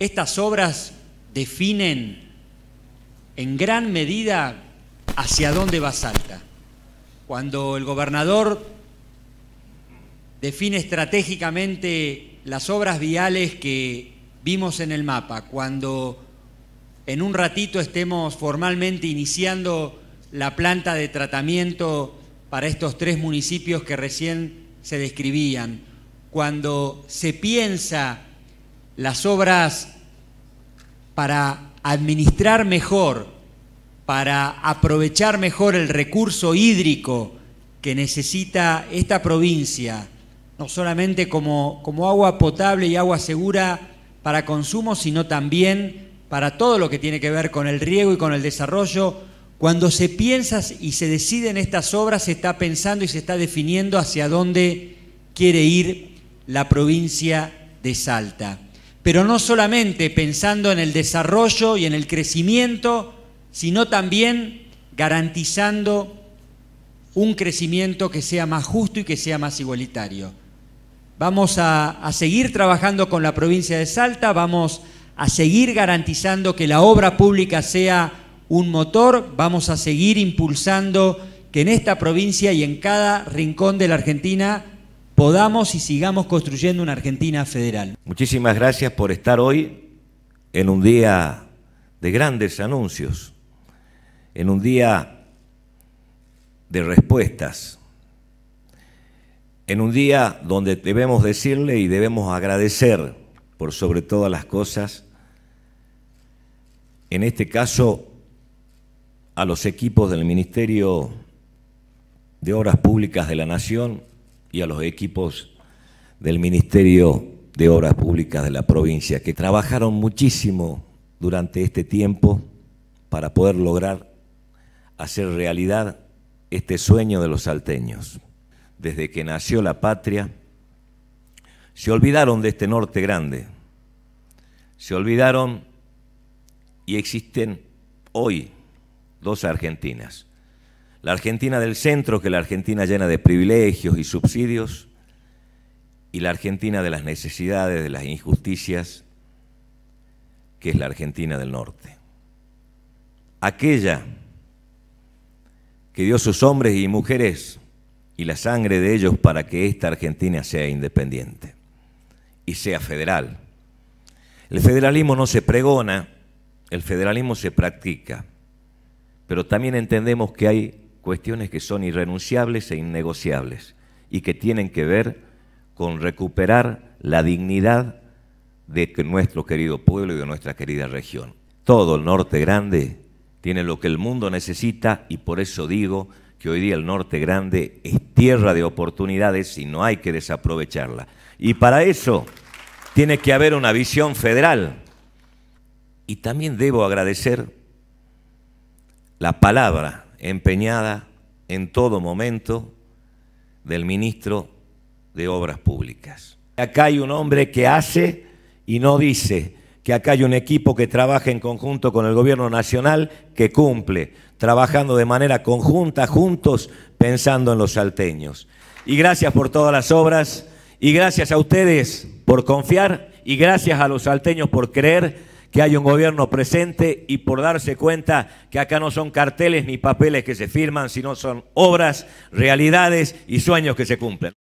Estas obras definen en gran medida hacia dónde va Salta. Cuando el gobernador define estratégicamente las obras viales que vimos en el mapa, cuando en un ratito estemos formalmente iniciando la planta de tratamiento para estos tres municipios que recién se describían, cuando se piensa las obras para administrar mejor, para aprovechar mejor el recurso hídrico que necesita esta provincia, no solamente como, agua potable y agua segura para consumo, sino también para todo lo que tiene que ver con el riego y con el desarrollo. Cuando se piensa y se deciden estas obras, se está pensando y se está definiendo hacia dónde quiere ir la provincia de Salta pero no solamente pensando en el desarrollo y en el crecimiento, sino también garantizando un crecimiento que sea más justo y que sea más igualitario. Vamos a, seguir trabajando con la provincia de Salta, vamos a seguir garantizando que la obra pública sea un motor, vamos a seguir impulsando que en esta provincia y en cada rincón de la Argentina podamos y sigamos construyendo una Argentina federal. Muchísimas gracias por estar hoy en un día de grandes anuncios, en un día de respuestas, en un día donde debemos decirle y debemos agradecer por sobre todas las cosas, en este caso a los equipos del Ministerio de Obras Públicas de la Nación, y a los equipos del Ministerio de Obras Públicas de la provincia, que trabajaron muchísimo durante este tiempo para poder lograr hacer realidad este sueño de los salteños. Desde que nació la patria, se olvidaron de este norte grande, se olvidaron y existen hoy dos Argentinas, la Argentina del centro, que es la Argentina llena de privilegios y subsidios, y la Argentina de las necesidades, de las injusticias, que es la Argentina del norte. Aquella que dio sus hombres y mujeres y la sangre de ellos para que esta Argentina sea independiente y sea federal. El federalismo no se pregona, el federalismo se practica, pero también entendemos que hay cuestiones que son irrenunciables e innegociables y que tienen que ver con recuperar la dignidad de nuestro querido pueblo y de nuestra querida región. Todo el norte grande tiene lo que el mundo necesita y por eso digo que hoy día el norte grande es tierra de oportunidades y no hay que desaprovecharla. Y para eso tiene que haber una visión federal. Y también debo agradecer la palabra empeñada en todo momento del ministro de Obras Públicas. Acá hay un hombre que hace y no dice que acá hay un equipo que trabaja en conjunto con el gobierno nacional que cumple, trabajando de manera conjunta, juntos, pensando en los salteños. Y gracias por todas las obras, y gracias a ustedes por confiar, y gracias a los salteños por creer que hay un gobierno presente y por darse cuenta que acá no son carteles ni papeles que se firman, sino son obras, realidades y sueños que se cumplen.